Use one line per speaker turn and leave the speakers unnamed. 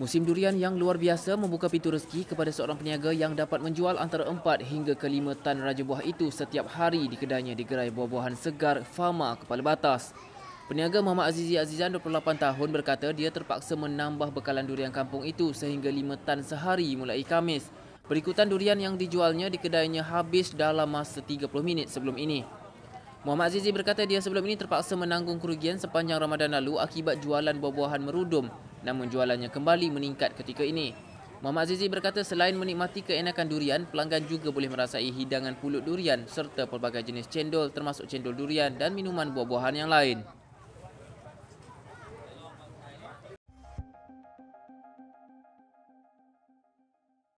Musim durian yang luar biasa membuka pintu rezeki kepada seorang peniaga yang dapat menjual antara 4 hingga ke 5 tan raja buah itu setiap hari di kedainya di gerai buah-buahan segar Fama Kepala Batas. Peniaga Muhammad Azizi Azizan 28 tahun berkata dia terpaksa menambah bekalan durian kampung itu sehingga 5 tan sehari mulai Kamis. Berikutan durian yang dijualnya di kedainya habis dalam masa 30 minit sebelum ini. Muhammad Azizi berkata dia sebelum ini terpaksa menanggung kerugian sepanjang Ramadan lalu akibat jualan buah-buahan merudum namun jualannya kembali meningkat ketika ini. Muhammad Zizi berkata selain menikmati keenakan durian, pelanggan juga boleh merasai hidangan pulut durian serta pelbagai jenis cendol termasuk cendol durian dan minuman buah-buahan yang lain.